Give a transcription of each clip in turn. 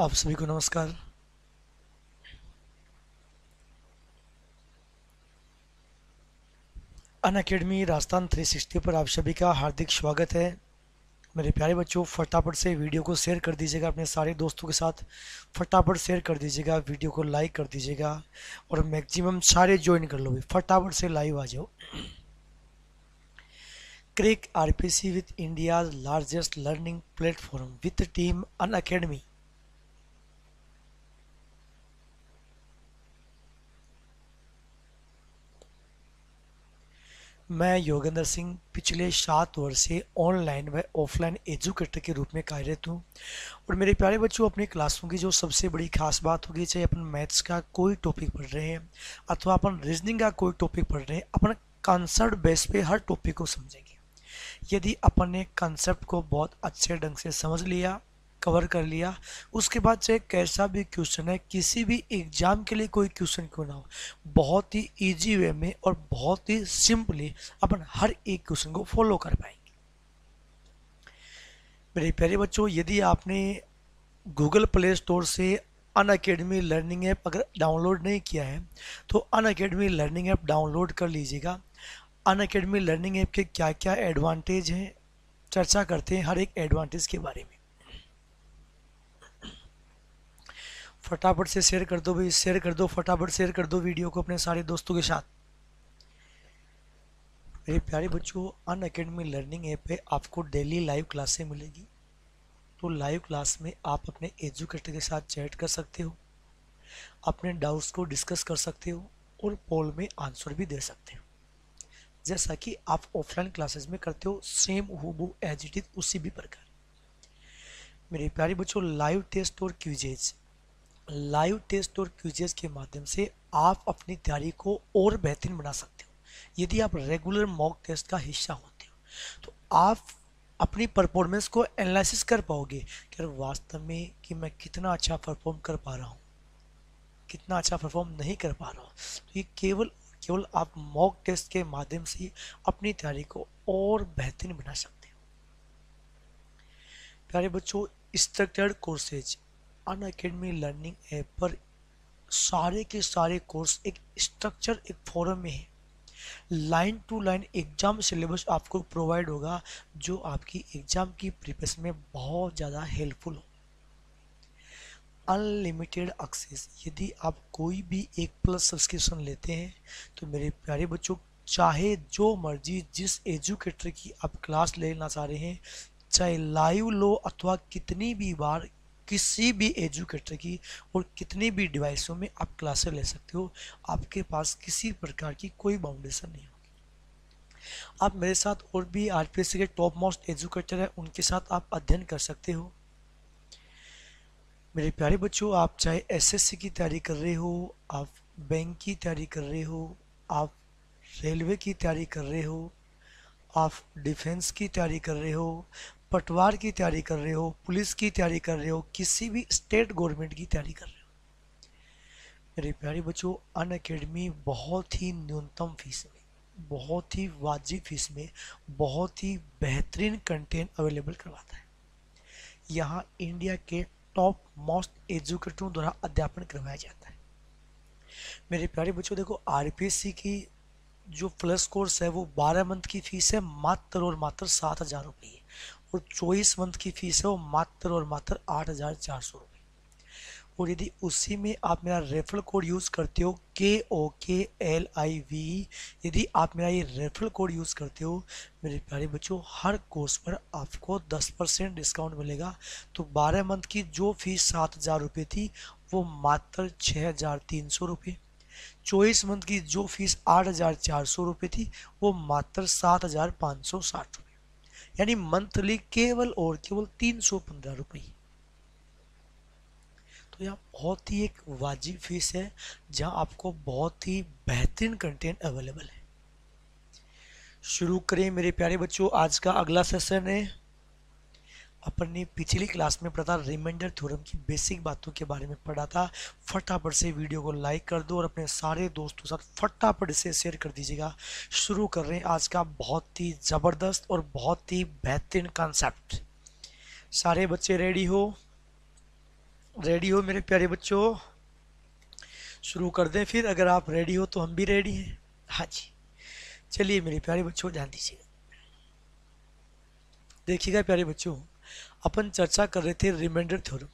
आप सभी को नमस्कार अन अकेडमी राजस्थान 360 पर आप सभी का हार्दिक स्वागत है मेरे प्यारे बच्चों फटाफट से वीडियो को शेयर कर दीजिएगा अपने सारे दोस्तों के साथ फटाफट शेयर कर दीजिएगा वीडियो को लाइक कर दीजिएगा और मैक्सिमम सारे ज्वाइन कर लो फटाफट से लाइव आ जाओ क्रिक आरपीसी with India largest learning platform with team Unacademy मैं योगेंद्र सिंह पिछले सात वर्ष से ऑनलाइन व ऑफलाइन एजुकेटर के रूप में कार्यरत हूँ और मेरे प्यारे बच्चों अपनी क्लासों की जो सबसे बड़ी खास बात होगी चाहे अपन मैथ्स का कोई टॉपिक पढ़ रहे हैं अथवा अपन रीजनिंग का कोई टॉपिक पढ़ रहे हैं अपन कंसर्ट बेस पे हर टॉपिक को समझेंगे यदि अपन ने कंसेप्ट को बहुत अच्छे ढंग से समझ लिया कवर कर लिया उसके बाद चाहे कैसा भी क्वेश्चन है किसी भी एग्ज़ाम के लिए कोई क्वेश्चन क्यों ना हो बहुत ही ईजी वे में और बहुत ही सिंपली अपन हर एक क्वेश्चन को फॉलो कर पाएंगे मेरे प्यारे बच्चों यदि आपने गूगल प्ले स्टोर से अन अकेडमी लर्निंग ऐप अगर डाउनलोड नहीं किया है तो Unacademy learning app download कर लीजिएगा अन अकेडमी लर्निंग ऐप के क्या क्या एडवांटेज हैं चर्चा करते हैं हर एक एडवांटेज के बारे में फटाफट से शेयर कर दो भाई शेयर कर दो फटाफट शेयर कर दो वीडियो को अपने सारे दोस्तों के साथ मेरे प्यारे बच्चों अन अकेडमी लर्निंग ऐप पे आपको डेली लाइव क्लासें मिलेगी तो लाइव क्लास में आप अपने एजुकेटर के साथ चैट कर सकते हो अपने डाउट्स को डिस्कस कर सकते हो और पोल में आंसर भी दे सकते हो जैसा कि आप ऑफलाइन क्लासेस में करते हो same who as it is उसी भी प्रकार मेरे प्यारे बच्चों लाइव टेस्ट और क्यूजेज लाइव टेस्ट और क्यूजेस के माध्यम से आप अपनी तैयारी को और बेहतरीन बना सकते हो यदि आप रेगुलर मॉक टेस्ट का हिस्सा होते हो तो आप अपनी परफॉर्मेंस को एनालिसिस कर पाओगे कि वास्तव में कि मैं कितना अच्छा परफॉर्म कर पा रहा हूँ कितना अच्छा परफॉर्म नहीं कर पा रहा हूँ तो ये केवल केवल आप मॉक टेस्ट के माध्यम से अपनी तैयारी को और बेहतरीन बना सकते हो प्यारे बच्चों structured courses Unacademy learning app पर सारे के सारे कोर्स एक स्ट्रक्चर एक फॉरम में है line to line exam syllabus आपको प्रोवाइड होगा जो आपकी एग्जाम की प्रिपरेशन में बहुत ज़्यादा हेल्पफुल हो अनलिमिटेड एक्सेस यदि आप कोई भी एक प्लस सब्सक्रिप्शन लेते हैं तो मेरे प्यारे बच्चों चाहे जो मर्जी जिस एजुकेटर की आप क्लास लेना चाह रहे हैं चाहे लाइव लो अथवा कितनी भी बार किसी भी एजुकेटर की और कितनी भी डिवाइसों में आप क्लासेस ले सकते हो आपके पास किसी प्रकार की कोई बाउंडेशन नहीं होगी आप मेरे साथ और भी आर के टॉप मोस्ट एजुकेटर हैं उनके साथ आप अध्ययन कर सकते हो मेरे प्यारे बच्चों आप चाहे एसएससी की तैयारी कर रहे हो आप बैंक की तैयारी कर रहे हो आप रेलवे की तैयारी कर रहे हो आप डिफेंस की तैयारी कर रहे हो पटवार की तैयारी कर रहे हो पुलिस की तैयारी कर रहे हो किसी भी स्टेट गवर्नमेंट की तैयारी कर रहे हो मेरे प्यारे बच्चों अन अकेडमी बहुत ही न्यूनतम फीस में बहुत ही वाजिब फीस में बहुत ही बेहतरीन कंटेंट अवेलेबल करवाता है यहाँ इंडिया के टॉप मोस्ट एजुकेटरों द्वारा अध्यापन करवाया जाता है मेरे प्यारे बच्चों देखो आर की जो प्लस कोर्स है वो बारह मंथ की फीस है मात्र और मात्र सात हज़ार रुपये और चौबीस मंथ की फ़ीस है वो मात्र और मात्र आठ हज़ार चार सौ रुपये और यदि उसी में आप मेरा रेफरल कोड यूज़ करते हो के ओ के एल आई वी यदि आप मेरा ये रेफरल कोड यूज़ करते हो मेरे प्यारे बच्चों हर कोर्स पर आपको 10 परसेंट डिस्काउंट मिलेगा तो 12 मंथ की जो फीस सात हज़ार रुपये थी वो मात्र छः हज़ार तीन सौ रुपये चौबीस मंथ की जो फीस आठ हज़ार चार सौ रुपये थी वो मात्र सात हज़ार पाँच सौ साठ रुपये यानी मंथली केवल और केवल तीन सौ पंद्रह रुपये तो यह बहुत ही एक वाजिब फीस है जहां आपको बहुत ही बेहतरीन कंटेंट अवेलेबल है शुरू करें मेरे प्यारे बच्चों आज का अगला सेशन है अपन ने पिछली क्लास में पढ़ा था रिमाइंडर थ्योरम की बेसिक बातों के बारे में पढ़ा था फटाफट से वीडियो को लाइक कर दो और अपने सारे दोस्तों के साथ फटाफट से शेयर कर दीजिएगा शुरू कर रहे हैं आज का बहुत ही ज़बरदस्त और बहुत ही बेहतरीन कॉन्सेप्ट सारे बच्चे रेडी हो रेडी हो मेरे प्यारे बच्चों शुरू कर दें फिर अगर आप रेडी हो तो हम भी रेडी हैं हाँ जी चलिए मेरे प्यारे बच्चों ध्यान दीजिएगा देखिएगा प्यारे बच्चों अपन चर्चा कर रहे थे रिमाइंडर थ्योरम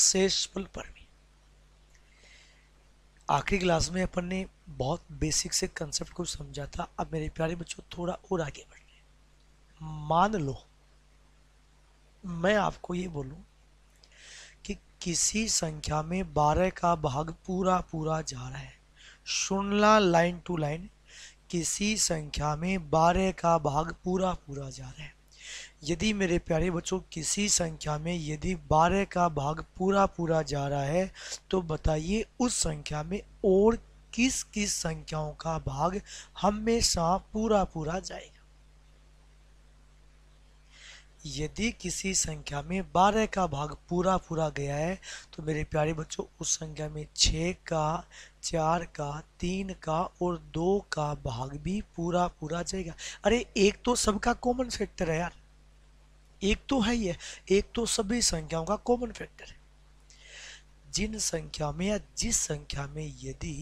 शेष पल आखिरी क्लास में अपन ने बहुत बेसिक से कंसेप्ट को समझा था अब मेरे प्यारे बच्चों थोड़ा और आगे बढ़ रहे मान लो मैं आपको ये बोलूं कि किसी संख्या में बारह का भाग पूरा पूरा जा रहा है सुनला लाइन टू लाइन किसी संख्या में बारह का भाग पूरा पूरा जा रहा है यदि मेरे प्यारे बच्चों किसी संख्या में यदि बारह का भाग पूरा पूरा जा रहा है तो बताइए उस संख्या में और किस किस संख्याओं का भाग हमेशा पूरा पूरा जाएगा यदि किसी संख्या में बारह का भाग पूरा पूरा गया है तो मेरे प्यारे बच्चों उस संख्या में छः का चार का तीन का और दो का भाग भी पूरा पूरा जाएगा अरे एक तो सबका कॉमन फैक्टर है यार एक तो है ही है एक तो सभी संख्याओं का कॉमन फैक्टर है जिन संख्या में या जिस संख्या में यदि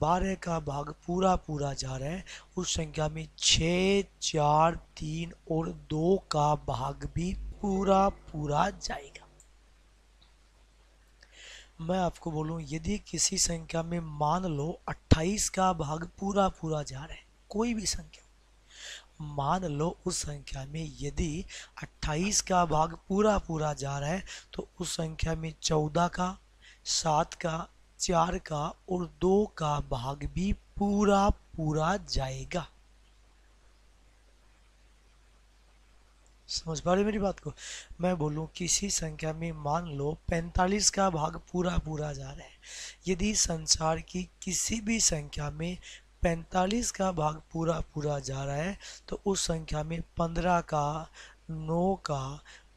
बारह का भाग पूरा पूरा जा रहा है उस संख्या में छः चार तीन और दो का भाग भी पूरा पूरा जाएगा मैं आपको बोलूं यदि किसी संख्या में मान लो 28 का भाग पूरा पूरा जा रहा है कोई भी संख्या मान लो उस संख्या में यदि 28 का भाग पूरा पूरा जा रहा है तो उस संख्या में 14 का सात का चार का और दो का भाग भी पूरा पूरा जाएगा समझ पा रहे मेरी बात को मैं बोलूँ किसी संख्या में मान लो 45 का भाग पूरा पूरा जा रहा है यदि संसार की किसी भी संख्या में 45 का भाग पूरा पूरा जा रहा है तो उस संख्या में 15 का 9 का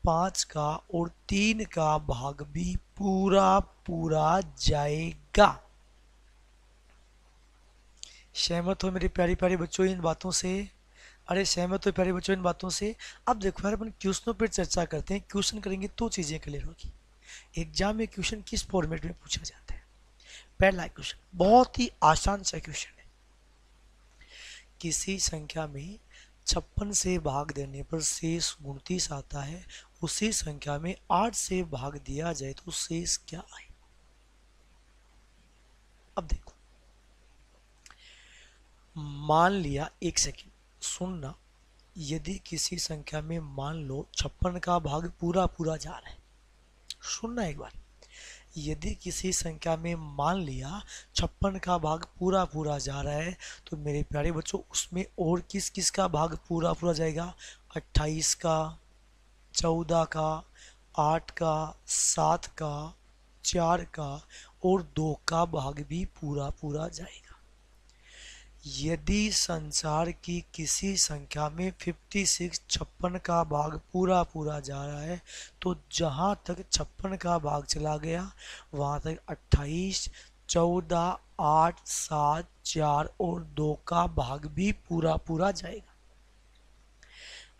5 का और 3 का भाग भी पूरा पूरा जाएगा सहमत हो मेरे प्यारे प्यारे बच्चों इन बातों से अरे सहमत हो प्यारे बच्चों इन बातों से अब देखो यार अपन क्वेश्चनों पर चर्चा करते हैं क्वेश्चन करेंगे तो चीज़ें क्लियर होगी एग्जाम में क्वेश्चन किस फॉर्मेट में पूछा जाता है पहला क्वेश्चन बहुत ही आसान सा क्वेश्चन है किसी संख्या में छप्पन से भाग देने पर शेष उनतीस आता है उसी संख्या में आठ से भाग दिया जाए तो शेष क्या आए अब देखो मान लिया एक सेकेंड सुनना यदि किसी संख्या में मान लो छप्पन का भाग पूरा पूरा जा रहा है सुनना एक बार यदि किसी संख्या में मान लिया छप्पन का भाग पूरा पूरा जा रहा है तो मेरे प्यारे बच्चों उसमें और किस किस का भाग पूरा पूरा जाएगा अट्ठाईस का चौदह का आठ का सात का चार का और दो का भाग भी पूरा पूरा जाएगा यदि संसार की किसी संख्या में 56 छप्पन का भाग पूरा पूरा जा रहा है तो जहाँ तक छप्पन का भाग चला गया वहाँ तक 28, 14, 8, 7, 4 और 2 का भाग भी पूरा पूरा जाएगा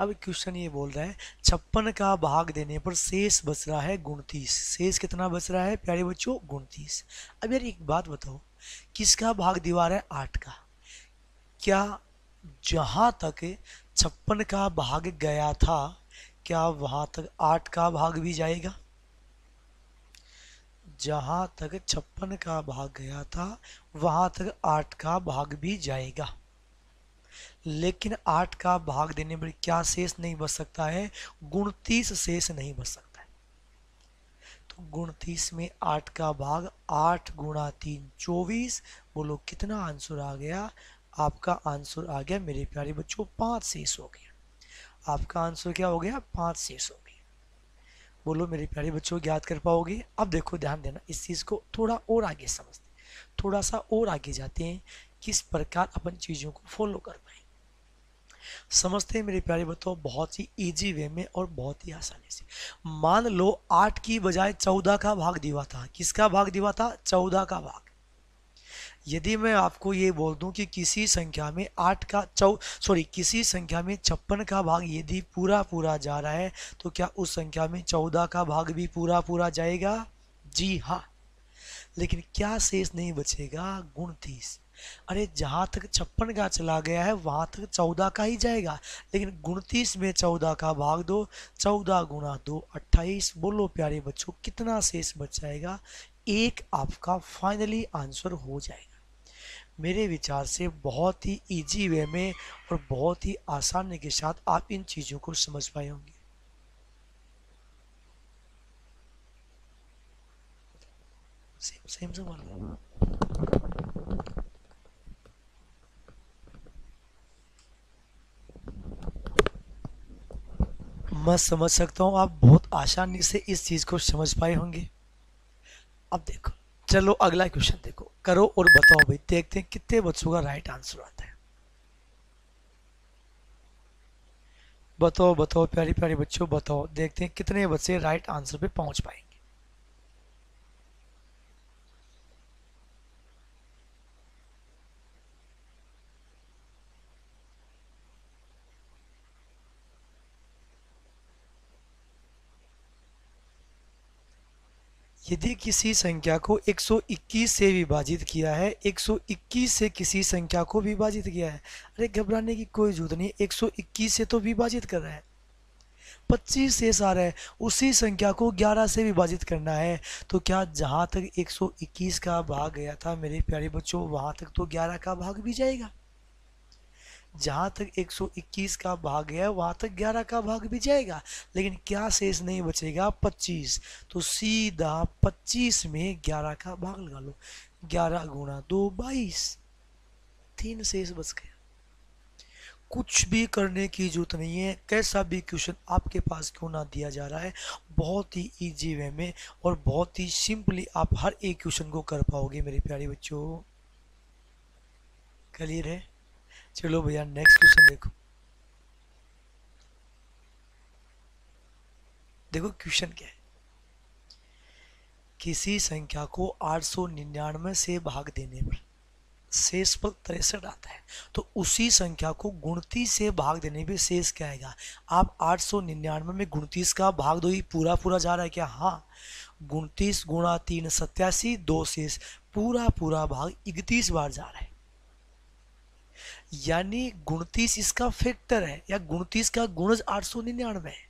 अब क्वेश्चन ये बोल रहा है छप्पन का भाग देने पर शेष बच रहा है गुणतीस शेष कितना बच रहा है प्यारे बच्चों गुणतीस अब यार एक बात बताओ किसका भाग दीवार है आठ का क्या जहाँ तक छप्पन का भाग गया था क्या वहाँ तक आठ का भाग भी जाएगा जहाँ तक छप्पन का भाग गया था वहाँ तक आठ का भाग भी जाएगा लेकिन आठ का भाग देने पर क्या शेष नहीं बच सकता है गुणतीस शेष नहीं बच सकता है तो गुणतीस में आठ का भाग आठ गुणा तीन चौबीस बोलो कितना आंसर आ गया आपका आंसर आ गया मेरे प्यारे बच्चों पाँच शेष हो गया आपका आंसर क्या हो गया पाँच शेष हो गया बोलो मेरे प्यारे बच्चों याद कर पाओगे अब देखो ध्यान देना इस चीज़ को थोड़ा और आगे समझते थोड़ा सा और आगे जाते हैं किस प्रकार अपन चीज़ों को फॉलो कर पाए समझते हैं मेरे प्यारे बच्चों बहुत ही इजी वे में और बहुत ही आसानी से मान लो आठ की बजाय चौदह का भाग दिवा था किसका भाग दिवा था चौदह का भाग यदि मैं आपको ये बोल दूं कि किसी संख्या में आठ का चौ सॉरी किसी संख्या में छप्पन का भाग यदि पूरा पूरा जा रहा है तो क्या उस संख्या में चौदह का भाग भी पूरा पूरा जाएगा जी हाँ लेकिन क्या शेष नहीं बचेगा गुण तीस अरे जहाँ तक छप्पन का चला गया है वहाँ तक चौदह का ही जाएगा लेकिन उनतीस में चौदह का भाग दो चौदह गुणा दो अट्ठाईस बोलो प्यारे बच्चों कितना शेष बच जाएगा एक आपका फाइनली आंसर हो जाएगा मेरे विचार से बहुत ही इजी वे में और बहुत ही आसानी के साथ आप इन चीज़ों को समझ पाए होंगे मैं समझ सकता हूँ आप बहुत आसानी से इस चीज़ को समझ पाए होंगे अब देखो चलो अगला क्वेश्चन देखो करो और बताओ भाई देखते हैं कितने बच्चों का राइट आंसर आता है बताओ बताओ प्यारे प्यारे बच्चों बताओ देखते हैं कितने बच्चे राइट आंसर पे पहुंच पाएंगे यदि किसी संख्या को 121 से विभाजित किया है 121 से किसी संख्या को विभाजित किया है अरे घबराने की कोई जरूरत नहीं 121 से तो विभाजित कर रहा है 25 से आ रहा है उसी संख्या को 11 से विभाजित करना है तो क्या जहाँ तक 121 का भाग गया था मेरे प्यारे बच्चों वहाँ तक तो 11 का भाग भी जाएगा जहाँ तक 121 का भाग है वहाँ तक 11 का भाग भी जाएगा लेकिन क्या शेष नहीं बचेगा 25 तो सीधा 25 में 11 का भाग लगा लो 11 गुणा दो बाईस तीन शेष बच गया कुछ भी करने की जरूरत नहीं है कैसा भी क्वेश्चन आपके पास क्यों ना दिया जा रहा है बहुत ही इजी वे में और बहुत ही सिंपली आप हर एक क्वेश्चन को कर पाओगे मेरे प्यारे बच्चों क्लियर है चलो भैया नेक्स्ट क्वेश्चन देखो देखो क्वेश्चन क्या है किसी संख्या को 899 से भाग देने पर शेष पर तिरसठ आता है तो उसी संख्या को गुणतीस से भाग देने पे शेष क्या आएगा आप 899 में गुणतीस का भाग दो ही पूरा पूरा जा रहा है क्या हाँ गुणतीस गुणा तीन सत्यासी दो शेष पूरा पूरा भाग इकतीस बार जा रहा है यानी गुणतीस इसका फैक्टर है या गुणतीस का गुण आठ सौ निन्यानवे है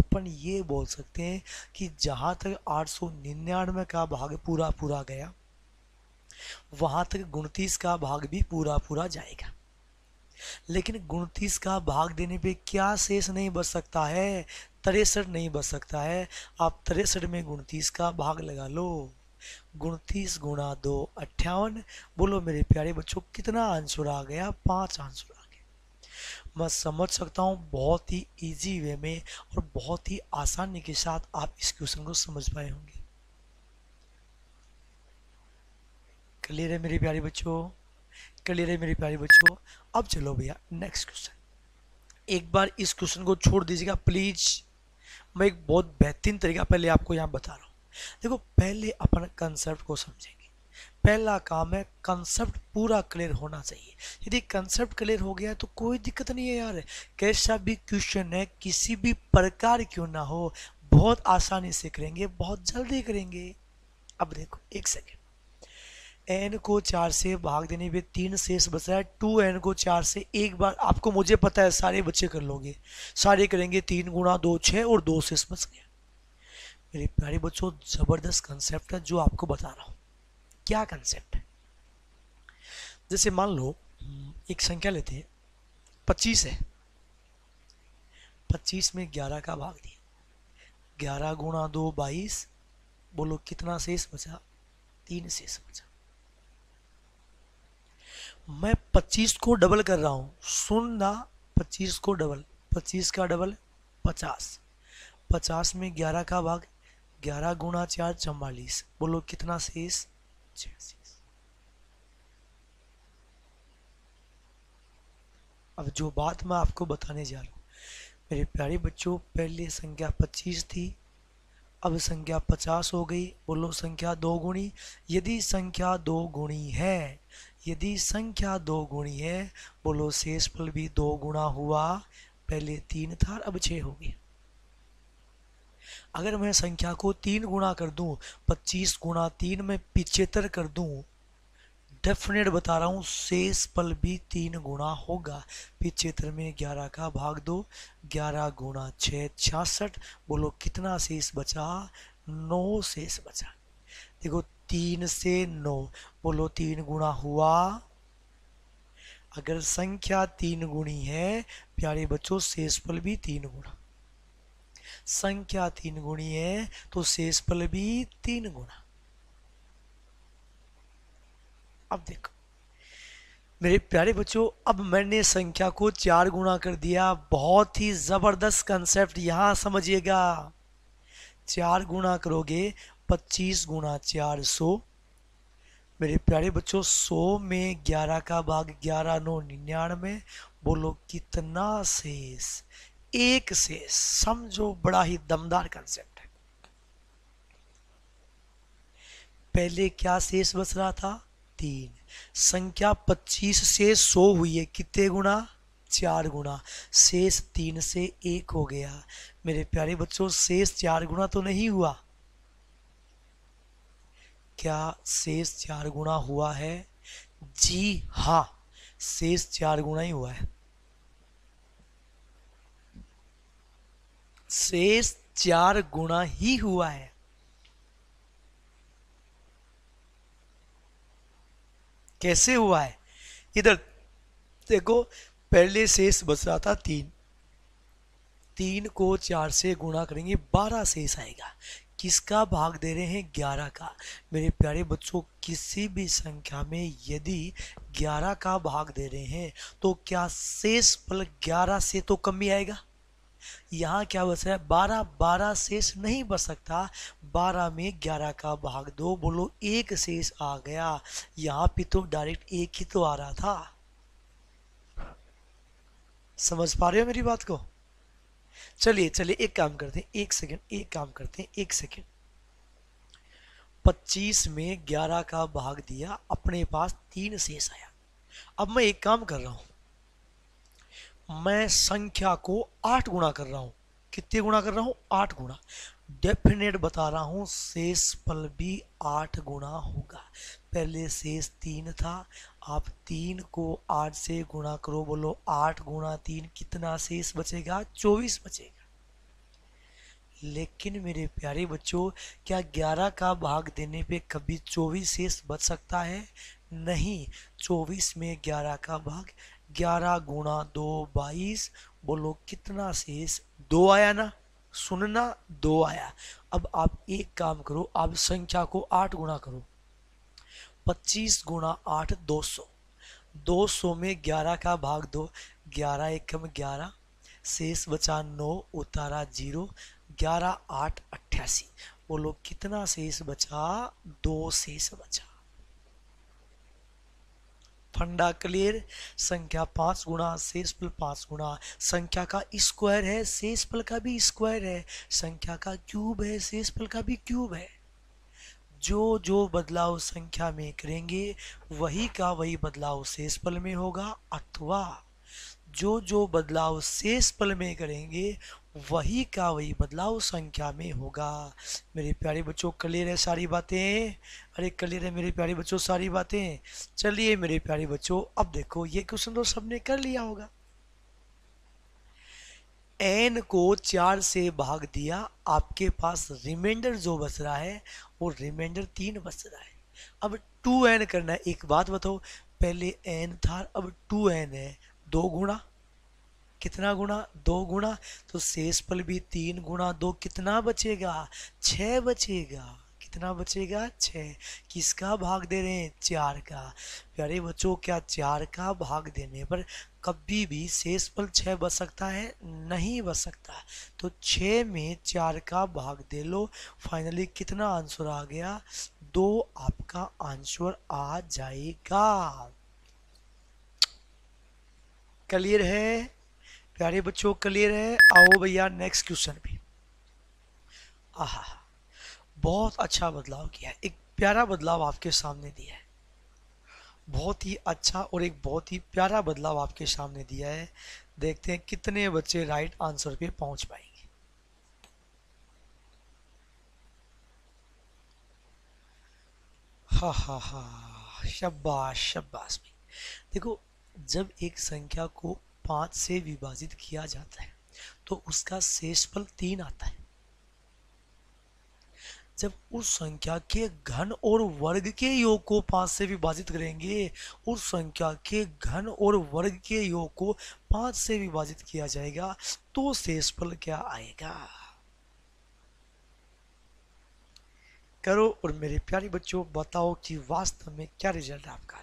अपन ये बोल सकते हैं कि जहाँ तक आठ सौ निन्यानवे का भाग पूरा पूरा गया वहाँ तक गुणतीस का भाग भी पूरा पूरा जाएगा लेकिन गुणतीस का भाग देने पे क्या शेष नहीं बच सकता है तिरसठ नहीं बच सकता है आप तिरसठ में गुणतीस का भाग लगा लो उनतीस गुणा दो अट्ठावन बोलो मेरे प्यारे बच्चों कितना आंसर आ गया पांच आंसर आ गया मैं समझ सकता हूँ बहुत ही इजी वे में और बहुत ही आसानी के साथ आप इस क्वेश्चन को समझ पाए होंगे क्लियर है मेरे प्यारे बच्चों क्लियर है मेरे प्यारे बच्चों अब चलो भैया नेक्स्ट क्वेश्चन एक बार इस क्वेश्चन को छोड़ दीजिएगा प्लीज़ मैं एक बहुत बेहतरीन तरीका पहले आपको यहाँ बता रहा हूँ देखो पहले अपन कंसेप्ट को समझेंगे पहला काम है कंसेप्ट पूरा क्लियर होना चाहिए यदि कंसेप्ट क्लियर हो गया तो कोई दिक्कत नहीं है यार कैसा भी क्वेश्चन है किसी भी प्रकार क्यों ना हो बहुत आसानी से करेंगे बहुत जल्दी करेंगे अब देखो एक सेकेंड एन को चार से भाग देने पे तीन शेष बच रहा है टू एन को चार से एक बार आपको मुझे पता है सारे बच्चे कर लोगे सारे करेंगे तीन गुणा दो छः और दो शेष बच गया मेरे प्यारे बच्चों ज़बरदस्त कंसेप्ट है जो आपको बता रहा हूँ क्या कंसेप्ट है जैसे मान लो एक संख्या लेते हैं पच्चीस है पच्चीस में ग्यारह का भाग दिया ग्यारह गुणा दो बाईस बोलो कितना शेष बचा तीन शेष बचा मैं पच्चीस को डबल कर रहा हूं सुनना पच्चीस को डबल पच्चीस का डबल पचास पचास में ग्यारह का भाग ग्यारह गुणा चार चवालीस बोलो कितना शेष अब जो बात मैं आपको बताने जा रहा हूँ मेरे प्यारे बच्चों पहले संख्या पच्चीस थी अब संख्या पचास हो गई बोलो संख्या दो गुणी यदि संख्या दो गुणी है यदि संख्या दो गुणी है बोलो शेषफल भी दो गुणा हुआ पहले तीन था अब छः हो गया अगर मैं संख्या को तीन गुणा कर दूं पच्चीस गुणा तीन में पिछेतर कर दूं डेफिनेट बता रहा हूँ शेष पल भी तीन गुणा होगा पिछहत्तर में ग्यारह का भाग दो ग्यारह गुणा छः छियासठ बोलो कितना शेष बचा नौ शेष बचा देखो तीन से नौ बोलो तीन गुणा हुआ अगर संख्या तीन गुणी है प्यारे बच्चों शेषफल भी तीन गुणा संख्या तीन गुणी है तो शेषफल भी तीन गुना अब देखो मेरे प्यारे बच्चों अब मैंने संख्या को चार गुना कर दिया बहुत ही ज़बरदस्त कंसेप्ट यहां समझिएगा चार गुना करोगे पच्चीस गुना चार सौ मेरे प्यारे बच्चों सौ में ग्यारह का भाग ग्यारह नौ निन्यानवे बोलो कितना शेष एक से समझो बड़ा ही दमदार कंसेप्ट है पहले क्या शेष बच रहा था तीन संख्या 25 से 100 हुई है कितने गुणा चार गुणा शेष तीन से एक हो गया मेरे प्यारे बच्चों शेष चार गुणा तो नहीं हुआ क्या शेष चार गुणा हुआ है जी हा शेष चार गुना ही हुआ है शेष चार गुणा ही हुआ है कैसे हुआ है इधर देखो पहले शेष बच रहा था तीन तीन को चार से गुणा करेंगे बारह शेष आएगा किसका भाग दे रहे हैं ग्यारह का मेरे प्यारे बच्चों किसी भी संख्या में यदि ग्यारह का भाग दे रहे हैं तो क्या शेष फल ग्यारह से तो कमी आएगा यहाँ क्या बचा है बारह बारह शेष नहीं बच सकता बारह में ग्यारह का भाग दो बोलो एक शेष आ गया यहाँ पे तो डायरेक्ट एक ही तो आ रहा था समझ पा रहे हो मेरी बात को चलिए चलिए एक काम करते हैं एक सेकंड एक काम करते हैं एक सेकंड पच्चीस में ग्यारह का भाग दिया अपने पास तीन शेष आया अब मैं एक काम कर रहा हूं मैं संख्या को आठ गुणा कर रहा हूँ कितने गुणा कर रहा हूँ आठ गुणा डेफिनेट बता रहा हूँ शेष पल भी आठ गुणा होगा पहले शेष तीन था आप तीन को आठ से गुणा करो बोलो आठ गुणा तीन कितना शेष बचेगा चौबीस बचेगा लेकिन मेरे प्यारे बच्चों क्या ग्यारह का भाग देने पे कभी चौबीस शेष बच सकता है नहीं चौबीस में ग्यारह का भाग ग्यारह गुणा दो बाईस बोलो कितना शेष दो आया ना सुनना दो आया अब आप एक काम करो आप संख्या को आठ गुणा करो पच्चीस गुणा आठ दो सौ दो सौ में ग्यारह का भाग दो ग्यारह एकम ग्यारह शेष बचा नौ उतारा जीरो ग्यारह आठ अट्ठासी बोलो कितना शेष बचा दो शेष बचा फंडा क्लियर संख्या पाँच गुणा शेष फल पाँच गुणा संख्या का स्क्वायर है शेष फल का भी स्क्वायर है संख्या का क्यूब है शेष फल का भी क्यूब है जो जो बदलाव संख्या में करेंगे वही का वही बदलाव शेष फल में होगा अथवा जो जो बदलाव शेष पल में करेंगे वही का वही बदलाव संख्या में होगा मेरे प्यारे बच्चों क्लियर है सारी बातें अरे क्लियर है मेरे प्यारे बच्चों सारी बातें चलिए मेरे प्यारे बच्चों अब देखो ये क्वेश्चन तो सबने कर लिया होगा एन को चार से भाग दिया आपके पास रिमाइंडर जो बच रहा है वो रिमाइंडर तीन बच रहा है अब टू एन करना है एक बात बताओ पहले एन था अब टू एन है दो गुणा कितना गुणा दो गुणा तो शेष भी तीन गुणा दो कितना बचेगा छः बचेगा कितना बचेगा छः किसका भाग दे रहे हैं चार का प्यारे बच्चों क्या चार का भाग देने पर कभी भी शेष फल छः बच सकता है नहीं बच सकता तो छः में चार का भाग दे लो फाइनली कितना आंसर आ गया दो आपका आंसर आ जाएगा क्लियर है प्यारे बच्चों क्लियर है आओ भैया नेक्स्ट क्वेश्चन पे आहा बहुत अच्छा बदलाव किया है एक प्यारा बदलाव आपके सामने दिया है बहुत ही अच्छा और एक बहुत ही प्यारा बदलाव आपके सामने दिया है देखते हैं कितने बच्चे राइट आंसर पे पहुंच पाएंगे हा हा हा शब्बाश शब्बाश देखो जब एक संख्या को पाँच से विभाजित किया जाता है तो उसका शेषफल तीन आता है जब उस संख्या के घन और वर्ग के योग को पाँच से विभाजित करेंगे उस संख्या के घन और वर्ग के योग को पाँच से विभाजित किया जाएगा तो शेषफल क्या आएगा करो और मेरे प्यारे बच्चों बताओ कि वास्तव में क्या रिजल्ट आपका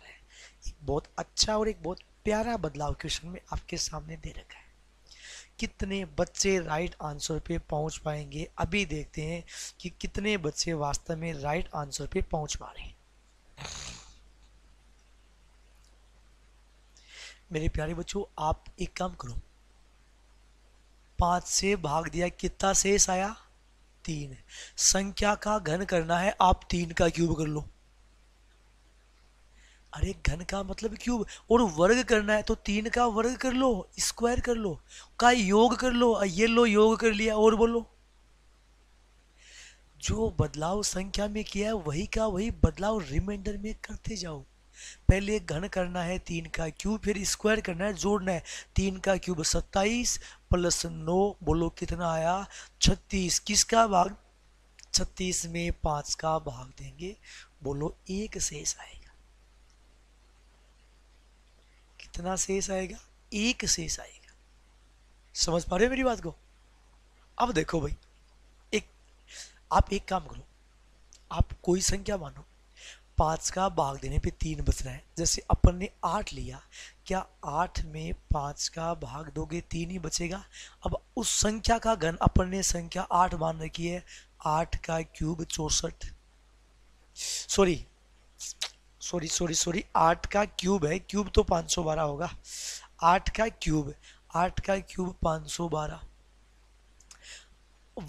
बहुत अच्छा और एक बहुत प्यारा बदलाव क्वेश्चन में आपके सामने दे रखा है कितने बच्चे राइट आंसर पे पहुंच पाएंगे अभी देखते हैं कि कितने बच्चे वास्तव में राइट आंसर पे पहुंच पा रहे हैं मेरे प्यारे बच्चों आप एक काम करो पांच से भाग दिया कितना शेष आया तीन संख्या का घन करना है आप तीन का क्यूब कर लो अरे घन का मतलब क्यूब और वर्ग करना है तो तीन का वर्ग कर लो स्क्वायर कर लो का योग कर लो ये लो योग कर लिया और बोलो जो बदलाव संख्या में किया है वही का वही बदलाव रिमाइंडर में करते जाओ पहले घन करना है तीन का क्यूब फिर स्क्वायर करना है जोड़ना है तीन का क्यूब सत्ताईस प्लस नौ बोलो कितना आया छत्तीस किसका भाग छत्तीस में पाँच का भाग देंगे बोलो एक शेष आएगा कितना शेष आएगा एक शेष आएगा समझ पा रहे हो मेरी बात को अब देखो भाई एक आप एक काम करो आप कोई संख्या मानो पाँच का भाग देने पे तीन बच रहा है जैसे अपन ने आठ लिया क्या आठ में पाँच का भाग दोगे तीन ही बचेगा अब उस संख्या का घन अपन ने संख्या आठ मान रखी है आठ का क्यूब चौसठ सॉरी सॉरी सॉरी सॉरी आठ का क्यूब है क्यूब तो पाँच सौ बारह होगा आठ का क्यूब आठ का क्यूब पाँच सौ बारह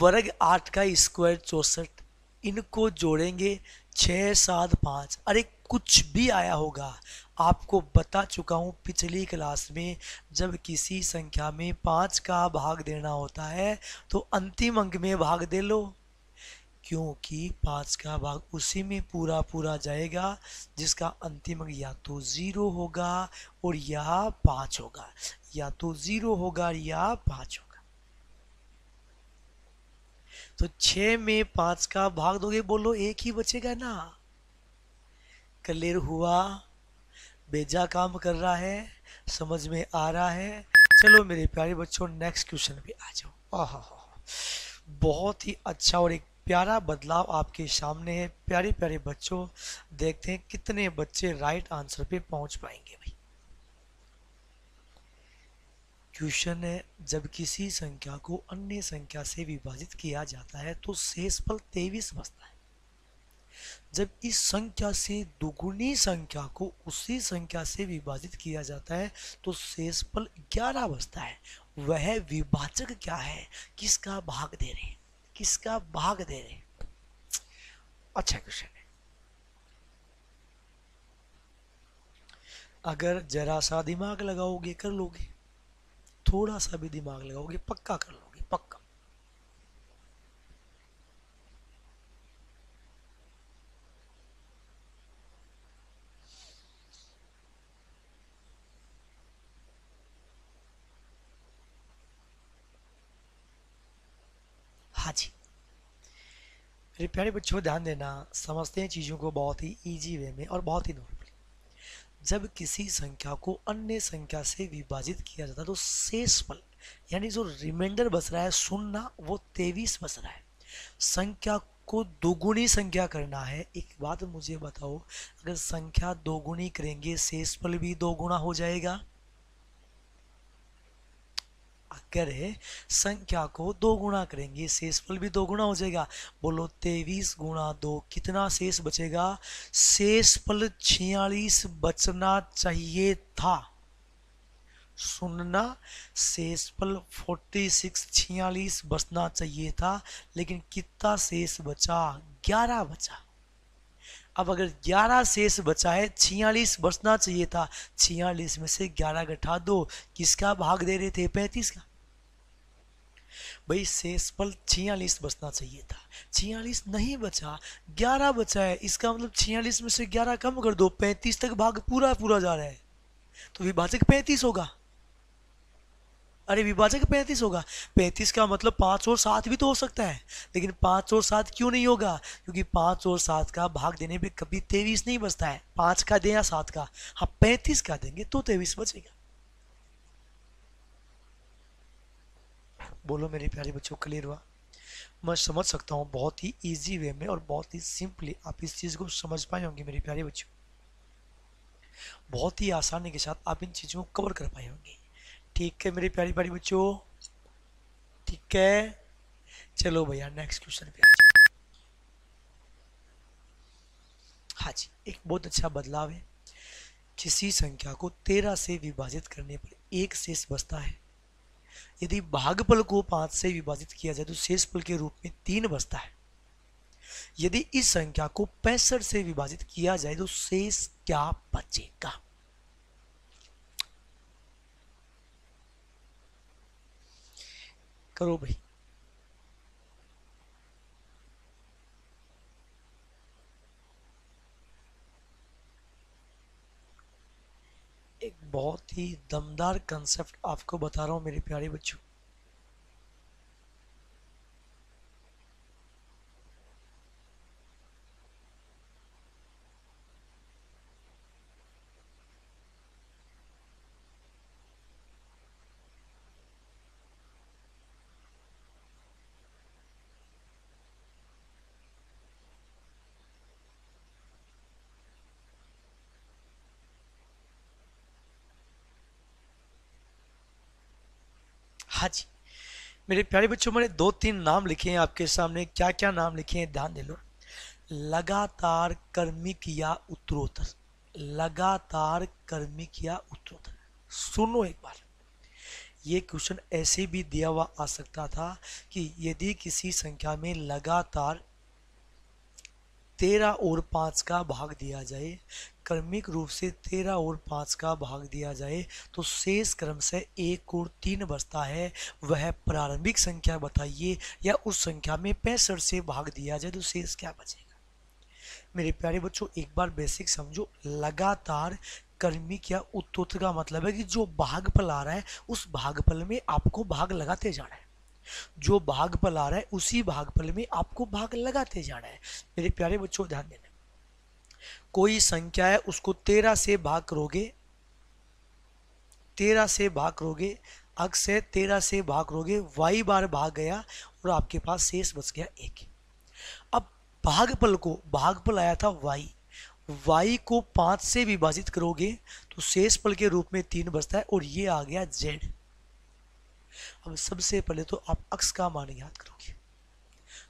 वर्ग आठ का स्क्वायर चौंसठ इनको जोड़ेंगे छः सात पाँच अरे कुछ भी आया होगा आपको बता चुका हूँ पिछली क्लास में जब किसी संख्या में पाँच का भाग देना होता है तो अंतिम अंक में भाग दे लो क्योंकि पाँच का भाग उसी में पूरा पूरा जाएगा जिसका अंतिम अंक या तो ज़ीरो होगा और या पाँच होगा या तो ज़ीरो होगा या पाँच होगा तो छ में पाँच का भाग दोगे बोलो एक ही बचेगा ना क्लियर हुआ बेजा काम कर रहा है समझ में आ रहा है चलो मेरे प्यारे बच्चों नेक्स्ट क्वेश्चन पे आ जाओ आह बहुत ही अच्छा और एक प्यारा बदलाव आपके सामने है प्यारे प्यारे बच्चों देखते हैं कितने बच्चे राइट आंसर पे पहुंच पाएंगे भाई क्वेश्चन है जब किसी संख्या को अन्य संख्या से विभाजित किया जाता है तो शेष फल तेईस बचता है जब इस संख्या से दुगुनी संख्या को उसी संख्या से विभाजित किया जाता है तो शेष फल ग्यारह बचता है वह विभाजक क्या है किसका भाग दे रहे हैं किसका भाग दे रहे अच्छा क्वेश्चन है अगर जरा सा दिमाग लगाओगे कर लोगे थोड़ा सा भी दिमाग लगाओगे पक्का कर लोगे पक्का मेरे प्यारे बच्चों ध्यान देना समझते हैं चीज़ों को बहुत ही ईजी वे में और बहुत ही नॉर्मली जब किसी संख्या को अन्य संख्या से विभाजित किया जाता है तो शेष पल यानी जो रिमाइंडर बच रहा है सुनना वो तेईस बच रहा है संख्या को दोगुनी संख्या करना है एक बात मुझे बताओ अगर संख्या दोगुनी करेंगे शेष पल भी दोगुना हो जाएगा करे संख्या को दो गुणा करेंगे शेषफल भी दो गुणा हो जाएगा बोलो तेईस गुणा दो कितना शेष बचेगा शेषफल छियालीस बचना चाहिए था सुनना शेषफल फोर्टी सिक्स छियालीस बचना चाहिए था लेकिन कितना शेष बचा ग्यारह बचा अब अगर 11 शेष बचा है छियालीस बचना चाहिए था छियालीस में से 11 घटा दो किसका भाग दे रहे थे 35 का भाई शेष पल छियालीस बचना चाहिए था छियालीस नहीं बचा 11 बचा है इसका मतलब छियालीस में से 11 कम कर दो 35 तक भाग पूरा पूरा जा रहा है तो विभाजक 35 होगा अरे विभाजक पैंतीस होगा पैंतीस का मतलब पाँच और सात भी तो हो सकता है लेकिन पाँच और सात क्यों नहीं होगा क्योंकि पाँच और सात का भाग देने पे कभी तेईस नहीं बचता है पाँच का दें या सात का हाँ पैंतीस का देंगे तो तेईस बचेगा बोलो मेरे प्यारे बच्चों क्लियर हुआ मैं समझ सकता हूँ बहुत ही ईजी वे में और बहुत ही सिंपली आप इस चीज़ को समझ पाए होंगे मेरे प्यारे बच्चों बहुत ही आसानी के साथ आप इन चीज़ों को कवर कर पाए होंगे ठीक है मेरी प्यारी प्यारी बच्चों ठीक है चलो भैया नेक्स्ट क्वेश्चन पे हाँ जी एक बहुत अच्छा बदलाव है किसी संख्या को तेरह से विभाजित करने पर एक शेष बचता है यदि भागफल को पांच से विभाजित किया जाए तो शेषफल के रूप में तीन बचता है यदि इस संख्या को पैंसठ से विभाजित किया जाए तो शेष क्या बचेगा करो भाई एक बहुत ही दमदार कंसेप्ट आपको बता रहा हूं मेरे प्यारे बच्चों मेरे प्यारे बच्चों मैंने दो तीन नाम लिखे हैं आपके सामने क्या क्या नाम लिखे हैं ध्यान दे लो लगातार कर्मिक या उत्तरोत्तर लगातार कर्मिक या उत्तरोत्तर सुनो एक बार ये क्वेश्चन ऐसे भी दिया हुआ आ सकता था कि यदि किसी संख्या में लगातार तेरह और पाँच का भाग दिया जाए क्रमिक रूप से तेरह और पाँच का भाग दिया जाए तो शेष क्रम से एक और तीन बचता है वह प्रारंभिक संख्या बताइए या उस संख्या में पैंसठ से भाग दिया जाए तो शेष क्या बचेगा मेरे प्यारे बच्चों एक बार बेसिक समझो लगातार कर्मिक या उत्तोत्तर का मतलब है कि जो भागफल आ रहा है उस भागफल में आपको भाग लगाते जाना है जो भाग पल आ रहा है उसी भाग पल में आपको भाग लगाते जाना है मेरे प्यारे बच्चों ध्यान देना कोई संख्या है उसको तेरह से भाग करोगे तेरह से भाग करोगे अक्स है तेरह से भाग करोगे वाई बार भाग गया और आपके पास शेष बच गया एक अब भागपल को भागपल आया था वाई वाई को पांच से विभाजित करोगे तो शेष पल के रूप में तीन बचता है और ये आ गया जेड अब सबसे पहले तो आप अक्स का मान याद करोगे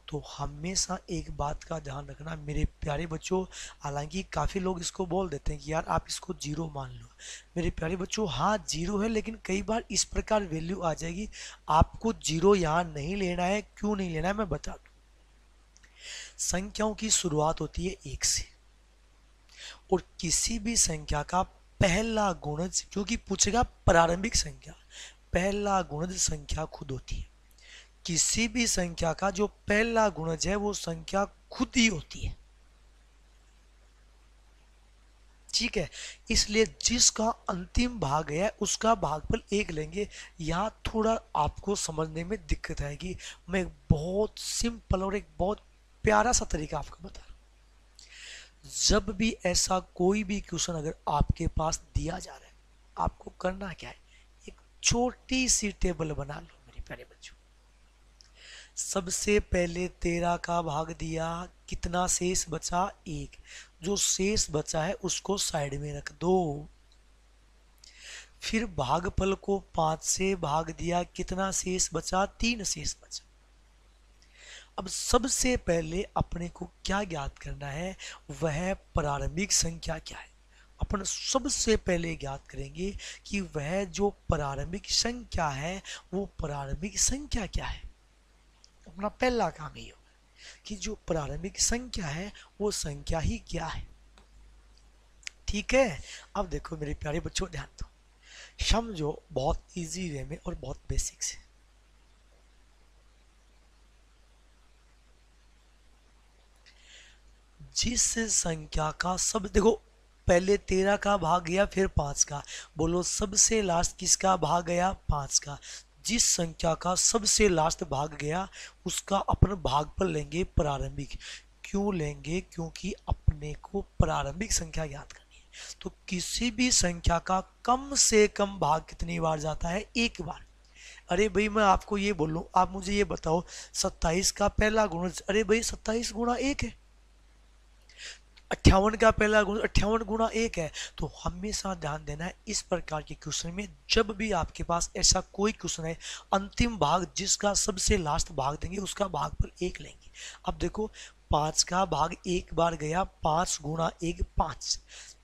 तो हमेशा एक बात का ध्यान रखना मेरे प्यारे बच्चों हालांकि काफ़ी लोग इसको बोल देते हैं कि यार आप इसको जीरो मान लो मेरे प्यारे बच्चों हाँ जीरो है लेकिन कई बार इस प्रकार वैल्यू आ जाएगी आपको जीरो यहाँ नहीं लेना है क्यों नहीं लेना है मैं बता दूँ संख्याओं की शुरुआत होती है एक से और किसी भी संख्या का पहला गुणज क्योंकि पूछेगा प्रारंभिक संख्या पहला गुणज संख्या खुद होती है किसी भी संख्या का जो पहला गुणज है वो संख्या खुद ही होती है ठीक है इसलिए जिसका अंतिम भाग है उसका भागफल एक लेंगे यहाँ थोड़ा आपको समझने में दिक्कत आएगी मैं बहुत सिंपल और एक बहुत प्यारा सा तरीका आपको बता रहा जब भी ऐसा कोई भी क्वेश्चन अगर आपके पास दिया जा रहा है आपको करना क्या है छोटी सी टेबल बना लो मेरे प्यारे बच्चों सबसे पहले तेरह का भाग दिया कितना शेष बचा एक जो शेष बचा है उसको साइड में रख दो फिर भागफल को पांच से भाग दिया कितना शेष बचा तीन शेष बचा अब सबसे पहले अपने को क्या ज्ञात करना है वह प्रारंभिक संख्या क्या है अपन सबसे पहले ज्ञात करेंगे कि वह जो प्रारंभिक संख्या है वो प्रारंभिक संख्या क्या है अपना पहला काम ये होगा कि जो प्रारंभिक संख्या है वो संख्या ही क्या है ठीक है अब देखो मेरे प्यारे बच्चों ध्यान दो समझो बहुत इजी वे में और बहुत बेसिक से जिस संख्या का सब देखो पहले तेरह का भाग गया फिर पाँच का बोलो सबसे लास्ट किसका भाग गया पाँच का जिस संख्या का सबसे लास्ट भाग गया उसका अपन भाग पर लेंगे प्रारंभिक क्यों लेंगे क्योंकि अपने को प्रारंभिक संख्या याद कर तो किसी भी संख्या का कम से कम भाग कितनी बार जाता है एक बार अरे भाई मैं आपको ये बोल लूँ आप मुझे ये बताओ सत्ताईस का पहला गुण अरे भाई सत्ताईस गुणा एक है अट्ठावन का पहला गुण अट्ठावन गुणा एक है तो हमेशा ध्यान देना है इस प्रकार के क्वेश्चन में जब भी आपके पास ऐसा कोई क्वेश्चन है अंतिम भाग जिसका सबसे लास्ट भाग देंगे उसका भाग पर एक लेंगे अब देखो पाँच का भाग एक बार गया पाँच गुणा एक पाँच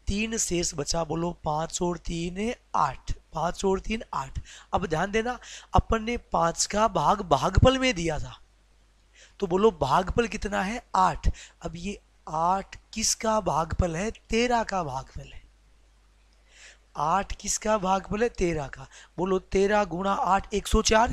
तीन शेष बचा बोलो पाँच और तीन आठ पाँच और तीन आठ अब ध्यान देना अपन ने पाँच का भाग भागफल में दिया था तो बोलो भागफल कितना है आठ अब ये आठ किसका भागफल है तेरह का भागफल है आठ किसका भागफल है तेरह का बोलो तेरह गुणा आठ एक सौ चार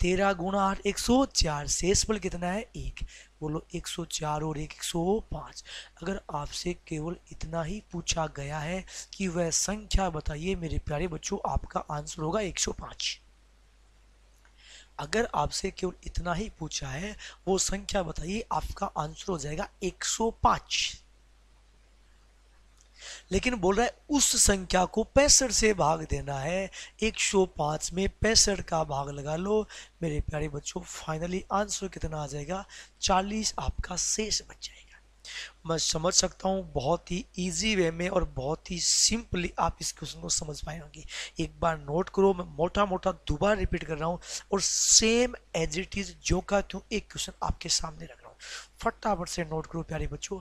तेरह गुणा आठ एक सौ चार शेषफल कितना है एक बोलो एक सौ चार और एक एक सौ पाँच अगर आपसे केवल इतना ही पूछा गया है कि वह संख्या बताइए मेरे प्यारे बच्चों आपका आंसर होगा एक सौ पाँच अगर आपसे केवल इतना ही पूछा है वो संख्या बताइए आपका आंसर हो जाएगा 105 लेकिन बोल रहा है उस संख्या को पैंसठ से भाग देना है 105 में पैंसठ का भाग लगा लो मेरे प्यारे बच्चों फाइनली आंसर कितना आ जाएगा 40 आपका शेष बच जाएगा मैं समझ सकता हूँ बहुत ही इजी वे में और बहुत ही सिंपली आप इस क्वेश्चन को समझ पाएंगे एक बार नोट करो मैं मोटा मोटा दोबारा रिपीट कर रहा हूँ और सेम एज इट इज़ जो का क्यों एक क्वेश्चन आपके सामने रख रहा हूँ फटाफट से नोट करो प्यारे बच्चों